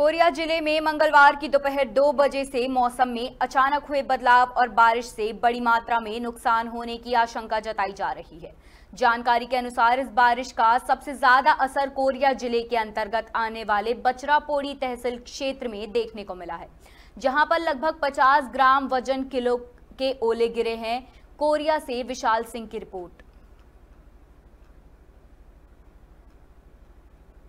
Korea जिले में मंगलवार की दोपहर दो बजे से मौसम में अचानक हुए बदलाव और बारिश से बड़ी मात्रा में नुकसान होने की आशंका जताई जा रही है जानकारी के अनुसार इस बारिश का सबसे ज्यादा असर कोरिया जिले के अंतर्गत आने वाले बचरापोड़ी तहसील क्षेत्र में देखने को मिला है जहां पर लगभग 50 ग्राम वजन किलो के ओले गिरे हैं कोरिया से विशाल सिंह की रिपोर्ट